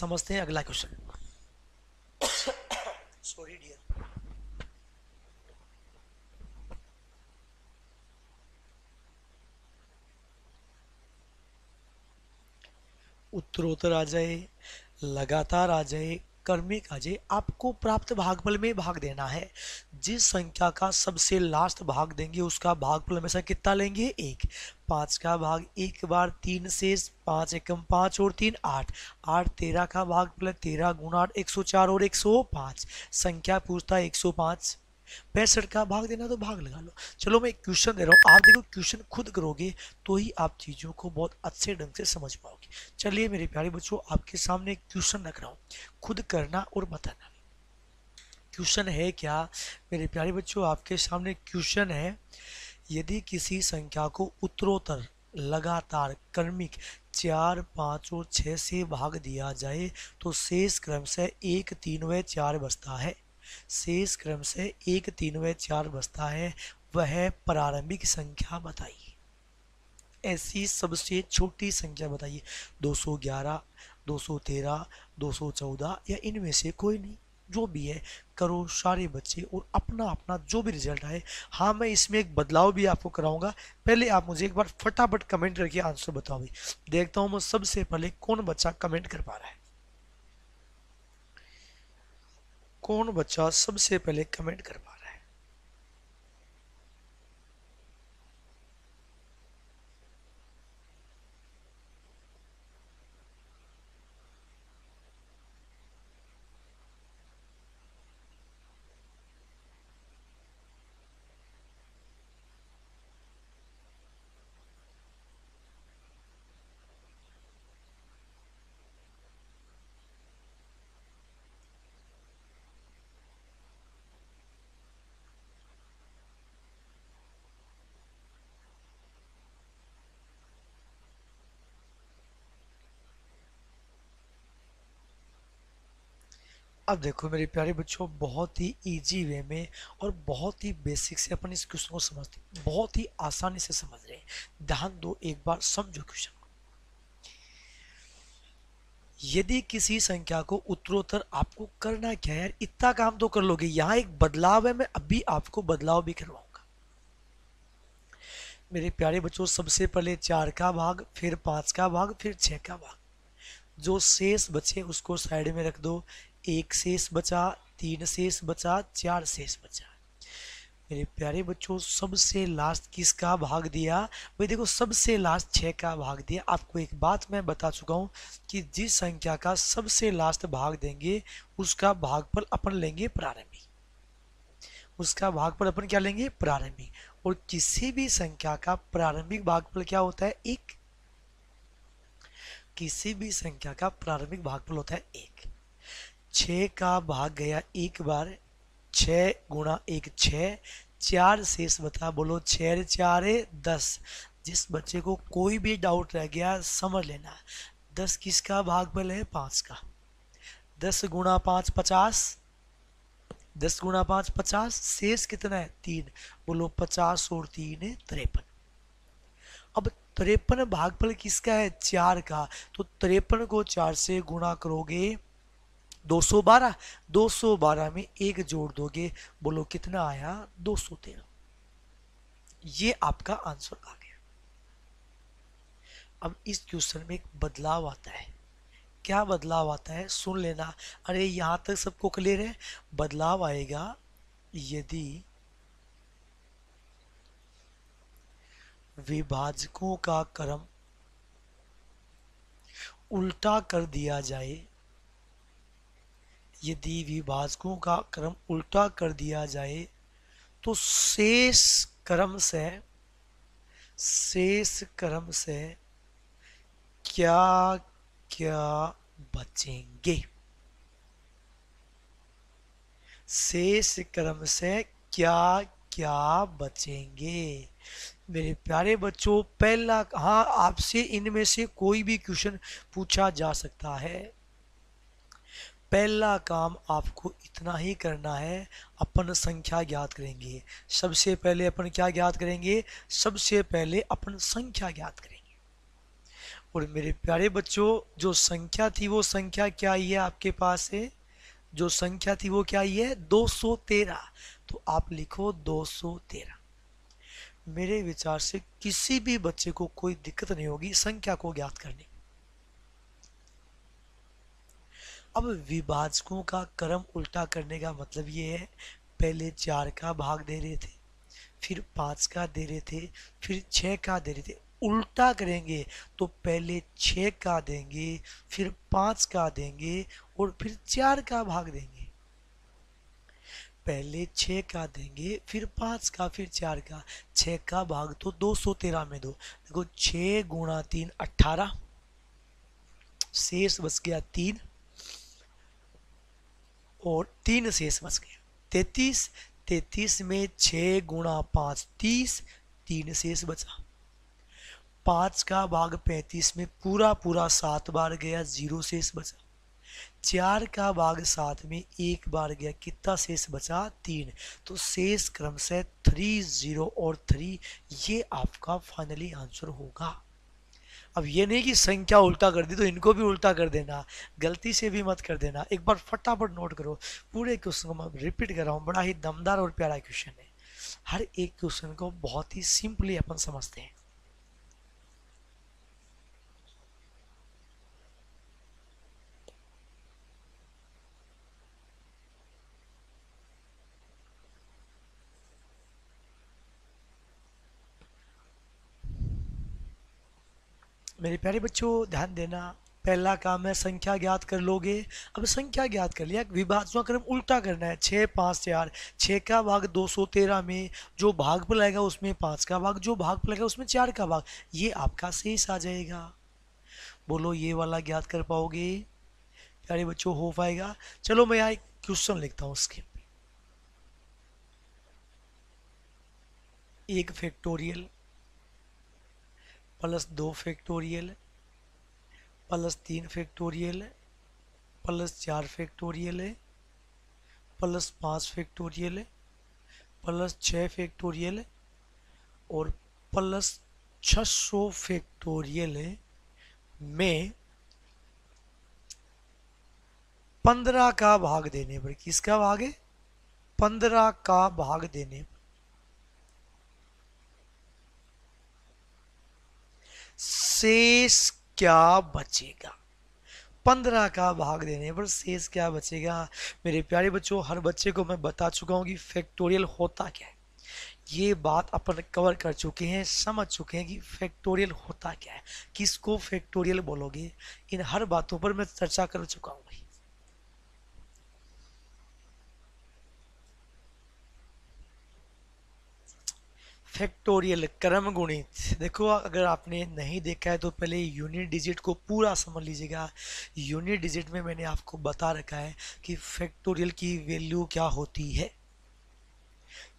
समझते हैं अगला क्वेश्चन सॉरी उत्तरोत्तर आ जाए लगातार आ जाए कर्मिक आ जाए आपको प्राप्त भागफल में भाग देना है जिस संख्या का सबसे लास्ट भाग देंगे उसका भागफल हमेशा कितना लेंगे एक पाँच का भाग एक बार तीन से पाँच एकम पाँच और तीन आठ आठ तेरह का भाग तेरह गुण आठ एक सौ चार और एक सौ पाँच संख्या पूछता एक सौ पाँच पैंसठ का भाग देना तो भाग लगा लो चलो मैं क्वेश्चन दे रहा हूँ आप देखो क्वेश्चन खुद करोगे तो ही आप चीज़ों को बहुत अच्छे ढंग से समझ पाओगे चलिए मेरे प्यारे बच्चों आपके सामने क्वेश्चन रख रहा हूँ खुद करना और बताना क्वेश्चन है क्या मेरे प्यारे बच्चों आपके सामने क्वेश्चन है यदि किसी संख्या को उत्तरोत्तर लगातार क्रमिक चार पाँच और छः से भाग दिया जाए तो शेष क्रम से एक तीन व चार बचता है शेष क्रम से एक तीन व चार बचता है वह प्रारंभिक संख्या बताइए ऐसी सबसे छोटी संख्या बताइए 211, 213, 214 या इनमें से कोई नहीं जो भी है करो सारे बच्चे और अपना अपना जो भी रिजल्ट आए हाँ मैं इसमें एक बदलाव भी आपको कराऊंगा पहले आप मुझे एक बार फटाफट कमेंट करके आंसर बताओ भाई देखता हूँ मैं सबसे पहले कौन बच्चा कमेंट कर पा रहा है कौन बच्चा सबसे पहले कमेंट कर पा अब देखो मेरे प्यारे बच्चों बहुत ही इजी वे में और बहुत ही बेसिक से अपन इस क्वेश्चन को समझते हैं बहुत ही आसानी से समझ रहे हैं ध्यान दो एक बार समझो क्वेश्चन यदि किसी संख्या को उत्तरोत्तर आपको करना क्या है यार इतना काम तो कर लोगे यहाँ एक बदलाव है मैं अभी आपको बदलाव भी करवाऊंगा मेरे प्यारे बच्चों सबसे पहले चार का भाग फिर पांच का भाग फिर छह का भाग जो शेष बचे उसको साइड में रख दो एक शेष बचा तीन शेष बचा चार शेष बचा मेरे प्यारे बच्चों सबसे लास्ट किसका भाग दिया भाई देखो सबसे लास्ट छः का भाग दिया आपको एक बात मैं बता चुका हूँ कि जिस संख्या का सबसे लास्ट भाग देंगे उसका भाग पर अपन लेंगे प्रारंभिक उसका भाग पर अपन क्या लेंगे प्रारंभिक और किसी भी संख्या का प्रारंभिक भागफल क्या होता है एक किसी भी संख्या का प्रारंभिक भागफल होता है एक छः का भाग गया एक बार छ गुणा एक छ चार शेष बता बोलो छः चार दस जिस बच्चे को कोई भी डाउट रह गया समझ लेना दस किसका भागफल है पाँच का दस गुणा पाँच पचास दस गुणा पाँच पचास शेष कितना है तीन बोलो पचास और तीन है अब त्रेपन भागफल किसका है चार का तो त्रेपन को चार से गुणा करोगे 212 212 में एक जोड़ दोगे बोलो कितना आया 213 ये आपका आंसर आ गया अब इस क्वेश्चन में एक बदलाव आता है क्या बदलाव आता है सुन लेना अरे यहां तक सबको क्लियर है बदलाव आएगा यदि विभाजकों का क्रम उल्टा कर दिया जाए यदि विभाजकों का क्रम उल्टा कर दिया जाए तो शेष क्रम से शेष क्रम से क्या क्या बचेंगे शेष क्रम से क्या क्या बचेंगे मेरे प्यारे बच्चों पहला हाँ आपसे इनमें से कोई भी क्वेश्चन पूछा जा सकता है पहला काम आपको इतना ही करना है अपन संख्या ज्ञात करेंगे सबसे पहले अपन क्या ज्ञात करेंगे सबसे पहले अपन संख्या ज्ञात करेंगे और मेरे प्यारे बच्चों जो संख्या थी वो संख्या क्या आई है आपके पास है जो संख्या थी वो क्या आई है 213 तो आप लिखो 213 मेरे विचार से किसी भी बच्चे को कोई दिक्कत नहीं होगी संख्या को ज्ञात करने अब विभाजकों का क्रम उल्टा करने का मतलब ये है पहले चार का भाग दे रहे थे फिर पाँच का दे रहे थे फिर छः का दे रहे थे उल्टा करेंगे तो पहले छः का देंगे फिर पाँच का देंगे और फिर चार का भाग देंगे पहले छः का देंगे फिर पाँच का फिर चार का छः का भाग तो दो सौ तेरह में दो देखो छः गुणा तीन अट्ठारह शेष बच गया तीन और तीन शेष बच गया तैतीस तैतीस में छः गुणा पाँच तीस तीन शेष बचा पाँच का भाग पैंतीस में पूरा पूरा सात बार गया जीरो शेष बचा चार का भाग सात में एक बार गया कितना शेष बचा तीन तो शेष क्रम से थ्री जीरो और थ्री ये आपका फाइनली आंसर होगा अब ये नहीं कि संख्या उल्टा कर दी तो इनको भी उल्टा कर देना गलती से भी मत कर देना एक बार फटाफट नोट करो पूरे क्वेश्चन को मैं रिपीट कर रहा हूँ बड़ा ही दमदार और प्यारा क्वेश्चन है हर एक क्वेश्चन को बहुत ही सिंपली अपन समझते हैं मेरे प्यारे बच्चों ध्यान देना पहला काम है संख्या ज्ञात कर लोगे अब संख्या ज्ञात कर लिया विभाजवा क्रम उल्टा करना है छः पाँच चार छः का भाग दो सौ तेरह में जो भाग पर लगेगा उसमें पाँच का भाग जो भाग पर लगेगा उसमें चार का भाग ये आपका शेष आ जाएगा बोलो ये वाला ज्ञात कर पाओगे प्यारे बच्चों हो पाएगा चलो मैं यहाँ एक क्वेश्चन लिखता हूँ उसके एक फैक्टोरियल प्लस दो फैक्टोरियल प्लस तीन फैक्टोरियल प्लस चार फैक्टोरियल है प्लस पाँच फैक्टोरियल है प्लस छः फैक्टोरियल है और प्लस छः सौ फैक्टोरियल है में पंद्रह का भाग देने पर किसका भाग है पंद्रह का भाग देने शेष क्या बचेगा पंद्रह का भाग देने पर शेष क्या बचेगा मेरे प्यारे बच्चों हर बच्चे को मैं बता चुका हूँ कि फैक्टोरियल होता क्या है ये बात अपन कवर कर चुके हैं समझ चुके हैं कि फैक्टोरियल होता क्या है किसको फैक्टोरियल बोलोगे इन हर बातों पर मैं चर्चा कर चुका हूँ फैक्टोरियल क्रम गुणित देखो अगर आपने नहीं देखा है तो पहले यूनिट डिजिट को पूरा समझ लीजिएगा यूनिट डिजिट में मैंने आपको बता रखा है कि फैक्टोरियल की वैल्यू क्या होती है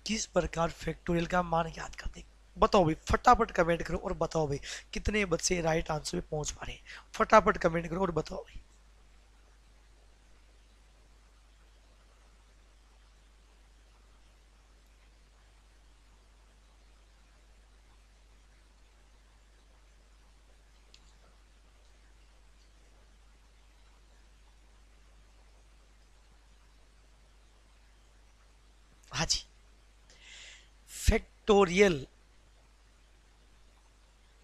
किस प्रकार फैक्टोरियल का मान याद करते हैं बताओ भाई फटाफट कमेंट करो और बताओ भाई कितने बच्चे राइट आंसर पे पहुंच पा रहे हैं फटाफट कमेंट करो और बताओ भाई फैक्टोरियल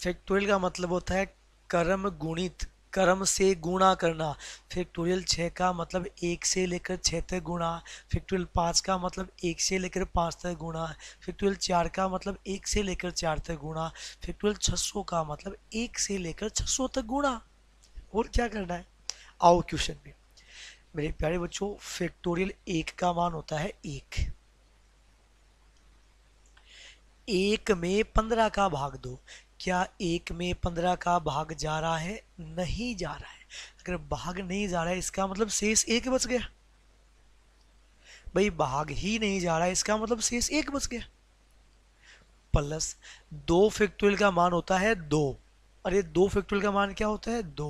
फैक्टोरियल का मतलब होता है कर्म गुणित कर्म से गुणा करना फैक्टोरियल छः का मतलब एक से लेकर छः तक गुणा फैक्टोरियल पाँच का मतलब एक से लेकर पाँच तक गुणा फैक्टोरियल चार का मतलब एक से लेकर चार तक गुणा फैक्टोरियल छः सौ का मतलब एक से लेकर छः सौ तक गुणा और क्या करना है आओ क्वेश्चन में मेरे प्यारे बच्चों फैक्टोरियल एक का मान होता है एक एक में पंद्रह का भाग दो क्या एक में पंद्रह का भाग जा रहा है नहीं जा रहा है अगर भाग नहीं जा रहा है इसका मतलब शेष एक बच गया भाई भाग ही नहीं जा रहा है इसका मतलब शेष एक बच गया प्लस दो फैक्टोरियल का मान होता है दो और ये दो फैक्टोरियल का मान क्या होता है दो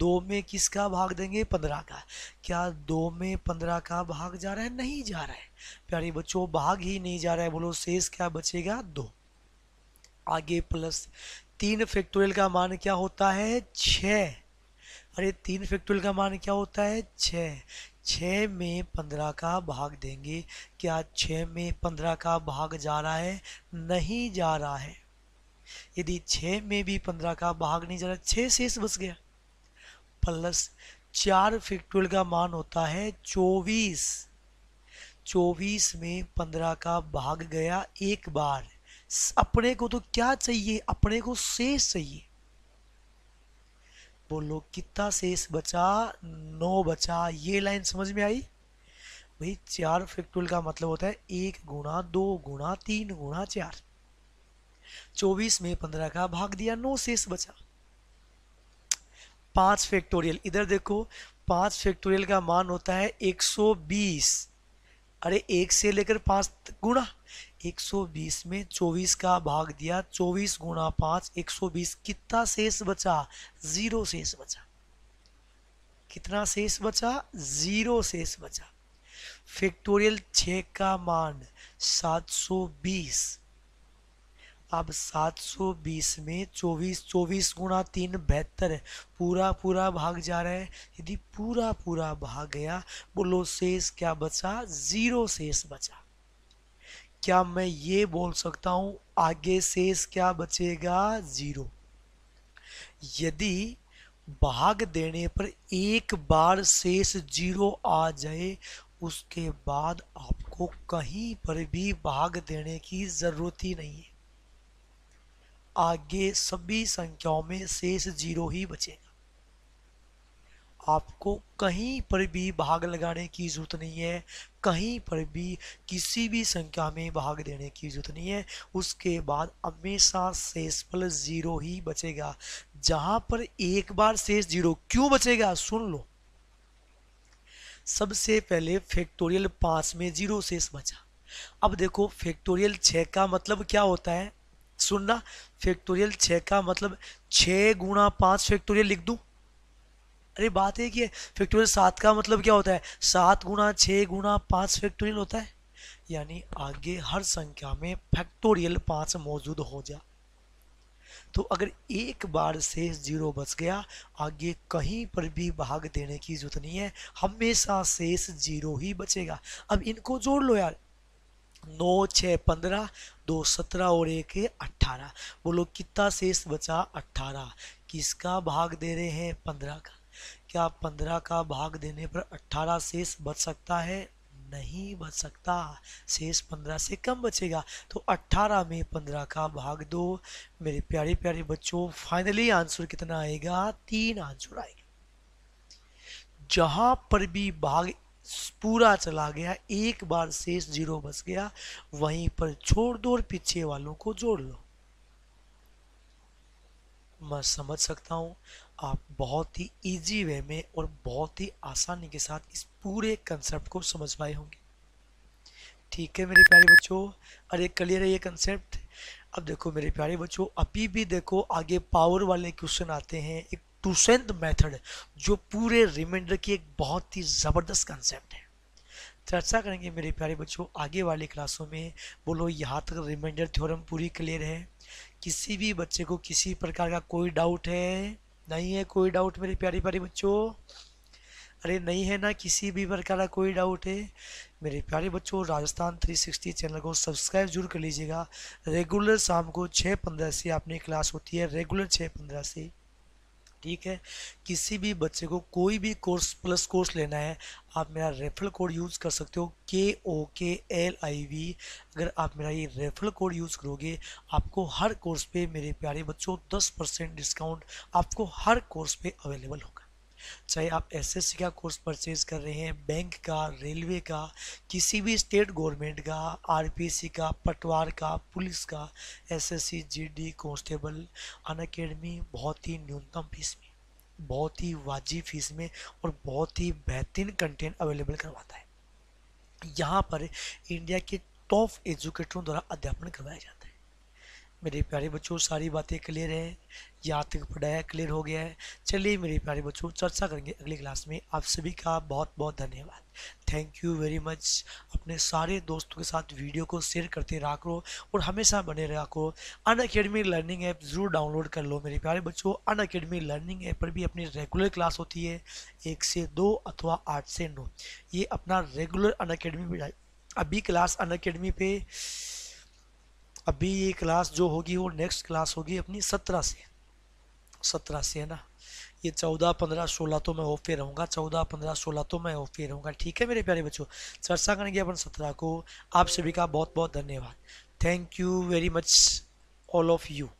दो में किसका भाग देंगे पंद्रह का क्या दो में पंद्रह का भाग जा रहा है नहीं जा रहा है प्यारे बच्चों भाग ही नहीं जा रहा है बोलो शेष क्या बचेगा दो आगे प्लस तीन फैक्टोरियल का मान क्या होता है छ अरे तीन फैक्टोरियल का मान क्या होता है छ छ में पंद्रह का भाग देंगे क्या छ में पंद्रह का भाग जा रहा है नहीं जा रहा है यदि छः में भी पंद्रह का भाग नहीं रहा छः शेष बच गया प्लस चार फैक्टोरियल का मान होता है चौबीस चौबीस में पंद्रह का भाग गया एक बार अपने को तो क्या चाहिए अपने को शेष चाहिए बोलो कितना शेष बचा नौ बचा ये लाइन समझ में आई भाई चार फैक्टोरियल का मतलब होता है एक गुणा दो गुणा तीन गुणा चार चौबीस में पंद्रह का भाग दिया नौ शेष बचा पांच फैक्टोरियल इधर देखो पांच फैक्टोरियल का मान होता है 120 अरे एक से लेकर पांच गुणा 120 में 24 का भाग दिया 24 गुणा पाँच 120 कितना शेष बचा जीरो शेष बचा कितना शेष बचा जीरो शेष बचा फैक्टोरियल छ का मान 720 अब 720 में 24 24 गुणा तीन बेहतर है पूरा पूरा भाग जा रहा है यदि पूरा पूरा भाग गया बोलो शेष क्या बचा ज़ीरो शेष बचा क्या मैं ये बोल सकता हूँ आगे शेष क्या बचेगा ज़ीरो यदि भाग देने पर एक बार शेष जीरो आ जाए उसके बाद आपको कहीं पर भी भाग देने की ज़रूरत ही नहीं है आगे सभी संख्याओं में शेष जीरो ही बचेगा आपको कहीं पर भी भाग लगाने की जरूरत नहीं है कहीं पर भी किसी भी संख्या में भाग देने की जरूरत नहीं है उसके बाद हमेशा शेष फल जीरो ही बचेगा जहां पर एक बार शेष जीरो क्यों बचेगा सुन लो सबसे पहले फैक्टोरियल पांच में जीरो शेष बचा अब देखो फैक्टोरियल छ का मतलब क्या होता है सुनना फैक्टोरियल छः का मतलब छः गुणा पाँच फैक्टोरियल लिख दूँ अरे बात एक ही है फैक्टोरियल सात का मतलब क्या होता है सात गुणा छः गुणा पाँच फैक्टोरियल होता है यानी आगे हर संख्या में फैक्टोरियल पाँच मौजूद हो जा तो अगर एक बार से जीरो बच गया आगे कहीं पर भी भाग देने की जरूरत नहीं है हमेशा शेष जीरो ही बचेगा अब इनको जोड़ लो यार नौ छ पंद्रह दो सत्रह और एक है अट्ठारह बोलो कितना शेष बचा अट्ठारह किसका भाग दे रहे हैं पंद्रह का क्या पंद्रह का भाग देने पर अट्ठारह शेष बच सकता है नहीं बच सकता शेष पंद्रह से कम बचेगा तो अट्ठारह में पंद्रह का भाग दो मेरे प्यारे प्यारे बच्चों फाइनली आंसर कितना आएगा तीन आंसर आएगा जहां पर भी भाग पूरा चला गया एक बार शेष जीरो बस गया वहीं पर छोड़ दो और पीछे वालों को जोड़ लो मैं समझ सकता हूं आप बहुत ही इजी वे में और बहुत ही आसानी के साथ इस पूरे कंसेप्ट को समझ पाए होंगे ठीक है मेरे प्यारे बच्चों अरे क्लियर है ये कंसेप्ट अब देखो मेरे प्यारे बच्चों अभी भी देखो आगे पावर वाले क्वेश्चन आते हैं एक टूसेंथ मेथड जो पूरे रिमाइंडर की एक बहुत ही ज़बरदस्त कंसेप्ट है चर्चा करेंगे मेरे प्यारे बच्चों आगे वाली क्लासों में बोलो यहाँ तक रिमाइंडर थ्योरम पूरी क्लियर है किसी भी बच्चे को किसी प्रकार का कोई डाउट है नहीं है कोई डाउट मेरे प्यारे प्यारे बच्चों अरे नहीं है ना किसी भी प्रकार का कोई डाउट है मेरे प्यारे बच्चों राजस्थान 360 चैनल को सब्सक्राइब जरूर कर लीजिएगा रेगुलर शाम को छः पंद्रह से अपनी क्लास होती है रेगुलर छः पंद्रह से ठीक है किसी भी बच्चे को कोई भी कोर्स प्लस कोर्स लेना है आप मेरा रेफरल कोड यूज़ कर सकते हो के ओ के एल आई वी अगर आप मेरा ये रेफरल कोड यूज़ करोगे आपको हर कोर्स पे मेरे प्यारे बच्चों 10 परसेंट डिस्काउंट आपको हर कोर्स पे अवेलेबल होगा चाहे आप एसएससी का कोर्स परचेज कर रहे हैं बैंक का रेलवे का किसी भी स्टेट गवर्नमेंट का आरपीसी का पटवार का पुलिस का SSC GD constable Unacademy बहुत ही न्यूनतम फीस में बहुत ही वाजिब फीस में और बहुत ही बेहतरीन कंटेंट अवेलेबल करवाता है यहाँ पर इंडिया के टॉप एजुकेटरों द्वारा अध्यापन करवाया जाता है मेरे प्यारे बच्चों सारी बातें क्लियर हैं यहाँ तक पढ़ाया क्लियर हो गया है चलिए मेरे प्यारे बच्चों चर्चा करेंगे अगली क्लास में आप सभी का बहुत बहुत धन्यवाद थैंक यू वेरी मच अपने सारे दोस्तों के साथ वीडियो को शेयर करते रहा करो और हमेशा बने रहा करो अन अकेडमी लर्निंग ऐप ज़रूर डाउनलोड कर लो मेरे प्यारे बच्चों अन अकेडमी लर्निंग ऐप पर भी अपनी रेगुलर क्लास होती है एक से दो अथवा आठ से नौ ये अपना रेगुलर अन अकेडमी अभी क्लास अन अकेडमी पर अभी ये क्लास जो होगी वो नेक्स्ट क्लास होगी अपनी सत्रह से सत्रह से है ना ये चौदह पंद्रह सोलह तो मैं ऑफ रहूँगा चौदह पंद्रह सोलह तो मैं ऑफ रहूँगा ठीक है मेरे प्यारे बच्चों चर्चा करेंगे अपन सत्रह को आप सभी का बहुत बहुत धन्यवाद thank you very much all of you